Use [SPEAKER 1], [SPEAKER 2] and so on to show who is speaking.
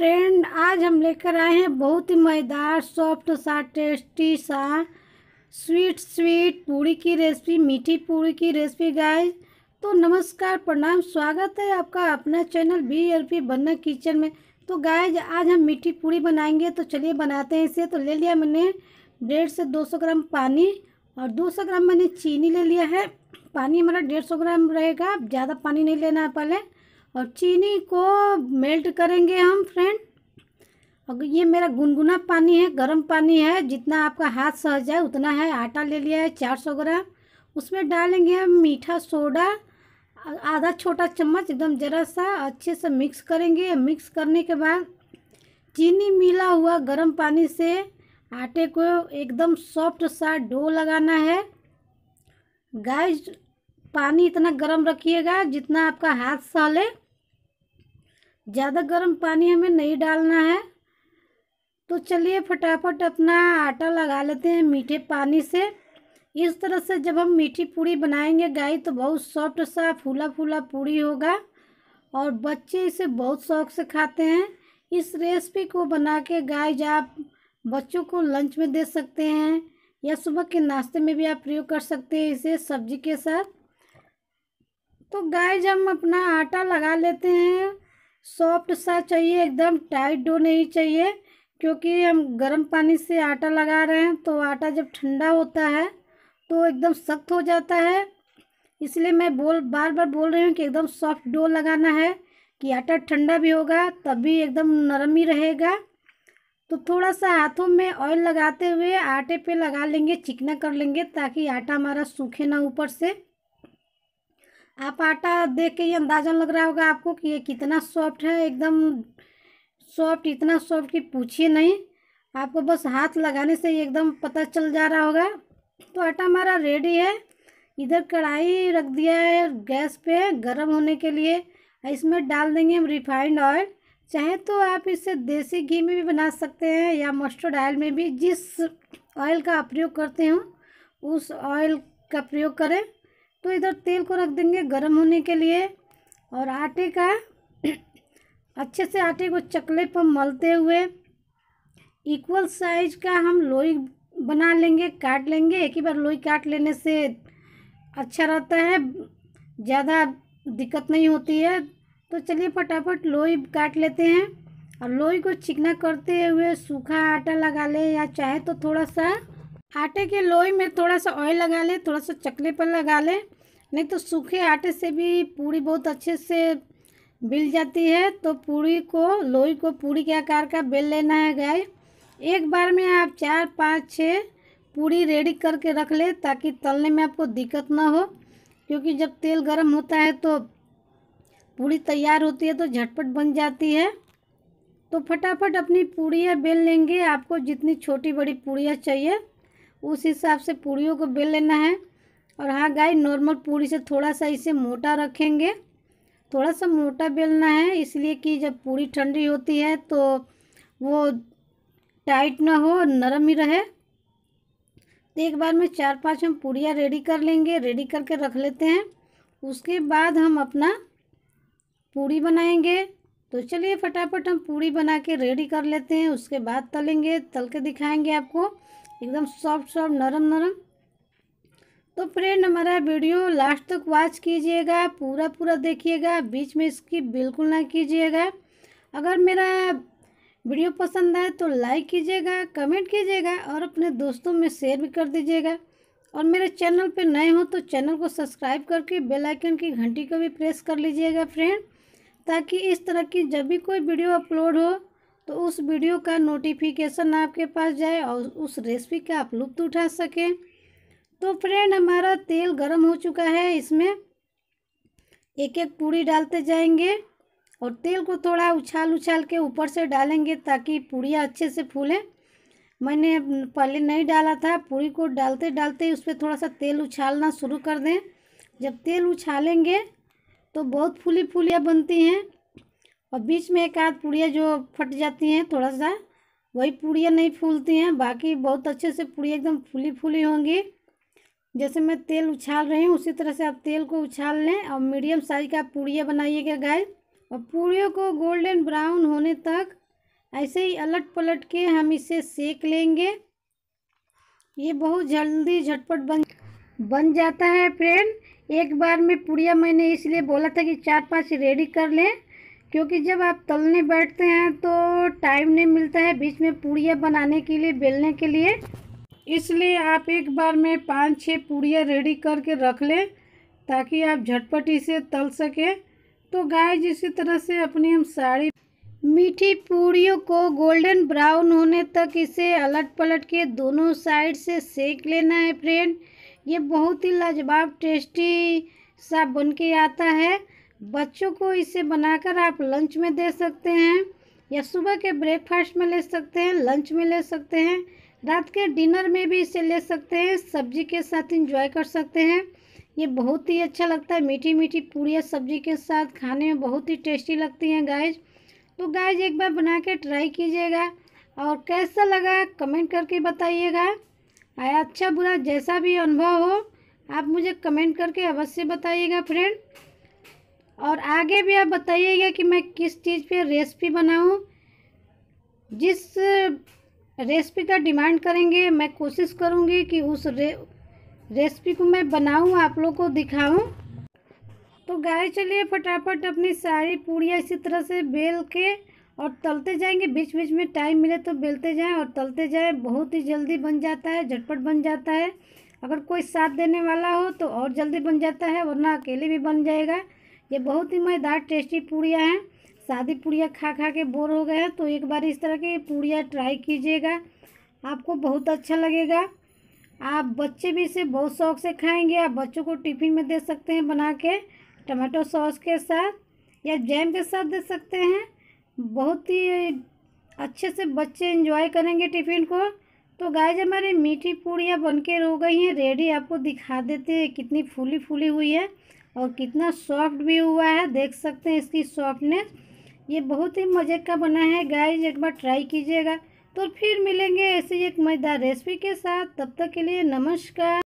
[SPEAKER 1] friend आज हम लेकर आए हैं बहुत ही मज़ेदार सॉफ्ट सा टेस्टी सा स्वीट स्वीट पूड़ी की रेसिपी मीठी पूड़ी की रेसिपी गाइस तो नमस्कार प्रणाम स्वागत है आपका अपना channel B L P Banna kitchen में तो गाइस आज हम मीठी पूड़ी बनाएंगे तो चलिए बनाते हैं इसे तो ले लिया मैंने डेढ़ से दो सौ ग्राम पानी और दो सौ ग्राम मैंने चीनी ले लिया है पानी हमारा डेढ़ सौ ग्राम रहेगा ज़्यादा पानी नहीं लेना है पहले और चीनी को मेल्ट करेंगे हम फ्रेंड और ये मेरा गुनगुना पानी है गर्म पानी है जितना आपका हाथ सह जाए उतना है आटा ले लिया है चार सौ ग्राम उसमें डालेंगे हम मीठा सोडा आधा छोटा चम्मच एकदम ज़रा सा अच्छे से मिक्स करेंगे मिक्स करने के बाद चीनी मिला हुआ गर्म पानी से आटे को एकदम सॉफ्ट सा डो लगाना है गाइस पानी इतना गर्म रखिएगा जितना आपका हाथ सहले ज़्यादा गर्म पानी हमें नहीं डालना है तो चलिए फटाफट अपना आटा लगा लेते हैं मीठे पानी से इस तरह से जब हम मीठी पूड़ी बनाएंगे गाय तो बहुत सॉफ्ट सा फूला फूला पूड़ी होगा और बच्चे इसे बहुत शौक से खाते हैं इस रेसिपी को बना के गाय आप बच्चों को लंच में दे सकते हैं या सुबह के नाश्ते में भी आप प्रयोग कर सकते हैं इसे सब्जी के साथ तो गाय जब हम अपना आटा लगा लेते हैं सॉफ्ट सा चाहिए एकदम टाइट डो नहीं चाहिए क्योंकि हम गर्म पानी से आटा लगा रहे हैं तो आटा जब ठंडा होता है तो एकदम सख्त हो जाता है इसलिए मैं बोल बार बार बोल रही हूँ कि एकदम सॉफ्ट डो लगाना है कि आटा ठंडा भी होगा तब भी एकदम नरम ही रहेगा तो थोड़ा सा हाथों में ऑयल लगाते हुए आटे पे लगा लेंगे चिकना कर लेंगे ताकि आटा हमारा सूखे ना ऊपर से आप आटा देख के ये अंदाज़ा लग रहा होगा आपको कि ये कितना सॉफ्ट है एकदम सॉफ्ट इतना सॉफ्ट कि पूछिए नहीं आपको बस हाथ लगाने से एकदम पता चल जा रहा होगा तो आटा हमारा रेडी है इधर कढ़ाई रख दिया है गैस पे गर्म होने के लिए इसमें डाल देंगे हम रिफाइंड ऑयल चाहे तो आप इसे देसी घी में भी बना सकते हैं या मस्टर्ड ऑयल में भी जिस ऑयल का प्रयोग करते हो उस ऑयल का प्रयोग करें तो इधर तेल को रख देंगे गर्म होने के लिए और आटे का अच्छे से आटे को चकले पर मलते हुए इक्वल साइज का हम लोई बना लेंगे काट लेंगे एक ही बार लोई काट लेने से अच्छा रहता है ज़्यादा दिक्कत नहीं होती है तो चलिए फटाफट लोई काट लेते हैं और लोई को चिकना करते हुए सूखा आटा लगा ले या चाहे तो थोड़ा सा आटे के लोई में थोड़ा सा ऑयल लगा लें थोड़ा सा चकले पर लगा लें नहीं तो सूखे आटे से भी पूड़ी बहुत अच्छे से बिल जाती है तो पूड़ी को लोई को पूड़ी के आकार का बेल लेना है गाय एक बार में आप चार पाँच छः पूड़ी रेडी करके रख लें ताकि तलने में आपको दिक्कत ना हो क्योंकि जब तेल गर्म होता है तो पूड़ी तैयार होती है तो झटपट बन जाती है तो फटाफट अपनी पूड़ियाँ बेल लेंगे आपको जितनी छोटी बड़ी पूड़ियाँ चाहिए उस हिसाब से पूड़ियों को बेल लेना है और हाँ गाय नॉर्मल पूड़ी से थोड़ा सा इसे मोटा रखेंगे थोड़ा सा मोटा बेलना है इसलिए कि जब पूड़ी ठंडी होती है तो वो टाइट ना हो नरम ही रहे तो एक बार में चार पांच हम पूड़ियाँ रेडी कर लेंगे रेडी करके रख लेते हैं उसके बाद हम अपना पूड़ी बनाएंगे तो चलिए फटाफट हम पूड़ी बना के रेडी कर लेते हैं उसके बाद तलेंगे तल के दिखाएंगे आपको एकदम सॉफ्ट सॉफ्ट नरम नरम तो फ्रेंड हमारा वीडियो लास्ट तक वॉच कीजिएगा पूरा पूरा देखिएगा बीच में इसकी बिल्कुल ना कीजिएगा अगर मेरा वीडियो पसंद आए तो लाइक कीजिएगा कमेंट कीजिएगा और अपने दोस्तों में शेयर भी कर दीजिएगा और मेरे चैनल पर नए हो तो चैनल को सब्सक्राइब करके बेल आइकन की घंटी को भी प्रेस कर लीजिएगा फ्रेंड ताकि इस तरह की जब भी कोई वीडियो अपलोड हो तो उस वीडियो का नोटिफिकेशन आपके पास जाए और उस रेसिपी का आप लुप्त उठा सकें तो फ्रेंड हमारा तेल गर्म हो चुका है इसमें एक एक पूड़ी डालते जाएंगे और तेल को थोड़ा उछाल उछाल के ऊपर से डालेंगे ताकि पूड़ियाँ अच्छे से फूलें मैंने पहले नहीं डाला था पूरी को डालते डालते उस पर थोड़ा सा तेल उछालना शुरू कर दें जब तेल उछालेंगे तो बहुत फूली फूलियाँ बनती हैं और बीच में एक आध पूड़ियाँ जो फट जाती हैं थोड़ा सा वही पूड़ियाँ नहीं फूलती हैं बाकी बहुत अच्छे से पूड़ियाँ एकदम फूली फूली होंगी जैसे मैं तेल उछाल रही हूँ उसी तरह से आप तेल को उछाल लें और मीडियम साइज का पूड़िया बनाइएगा गाय और पूड़ियों को गोल्डन ब्राउन होने तक ऐसे ही अलट पलट के हम इसे सेक लेंगे ये बहुत जल्दी झटपट बन बन जाता है फ्रेंड एक बार में पूड़िया मैंने इसलिए बोला था कि चार पांच रेडी कर लें क्योंकि जब आप तलने बैठते हैं तो टाइम नहीं मिलता है बीच में पूड़ियाँ बनाने के लिए बेलने के लिए इसलिए आप एक बार में पाँच छः पूड़ियाँ रेडी करके रख लें ताकि आप झटपट इसे तल सकें तो गाय जिसी तरह से अपनी हम साड़ी मीठी पूड़ियों को गोल्डन ब्राउन होने तक इसे अलट पलट के दोनों साइड से सेक लेना है फ्रेंड ये बहुत ही लाजवाब टेस्टी सा बन के आता है बच्चों को इसे बनाकर आप लंच में दे सकते हैं या सुबह के ब्रेकफास्ट में ले सकते हैं लंच में ले सकते हैं रात के डिनर में भी इसे ले सकते हैं सब्जी के साथ इंजॉय कर सकते हैं ये बहुत ही अच्छा लगता है मीठी मीठी पूरी सब्जी के साथ खाने में बहुत ही टेस्टी लगती हैं गाइज तो गाइज एक बार बना के ट्राई कीजिएगा और कैसा लगा कमेंट करके बताइएगा आया अच्छा बुरा जैसा भी अनुभव हो आप मुझे कमेंट करके अवश्य बताइएगा फ्रेंड और आगे भी आप बताइएगा कि मैं किस चीज़ पे रेसिपी बनाऊं जिस रेसिपी का डिमांड करेंगे मैं कोशिश करूंगी कि उस रे रेसिपी को मैं बनाऊं आप लोग को दिखाऊं तो गाय चलिए फटाफट अपनी सारी पूड़ियाँ इसी तरह से बेल के और तलते जाएंगे बीच बीच में टाइम मिले तो बेलते जाएं और तलते जाएं बहुत ही जल्दी बन जाता है झटपट बन जाता है अगर कोई साथ देने वाला हो तो और जल्दी बन जाता है वरना अकेले भी बन जाएगा ये बहुत ही मज़ेदार टेस्टी पूड़ियाँ हैं शादी पूड़ियाँ खा खा के बोर हो गए हैं तो एक बार इस तरह की पूड़ियाँ ट्राई कीजिएगा आपको बहुत अच्छा लगेगा आप बच्चे भी इसे बहुत शौक से खाएंगे आप बच्चों को टिफ़िन में दे सकते हैं बना के टमाटो सॉस के साथ या जैम के साथ दे सकते हैं बहुत ही अच्छे से बच्चे इंजॉय करेंगे टिफ़िन को तो गाय जब हमारी मीठी पूड़ियाँ बन के रो गई हैं रेडी आपको दिखा देते हैं कितनी फूली फूली हुई है और कितना सॉफ्ट भी हुआ है देख सकते हैं इसकी सॉफ्टनेस ये बहुत ही मज़े का बना है गाइज एक बार ट्राई कीजिएगा तो फिर मिलेंगे ऐसी एक मज़ेदार रेसिपी के साथ तब तक के लिए नमस्कार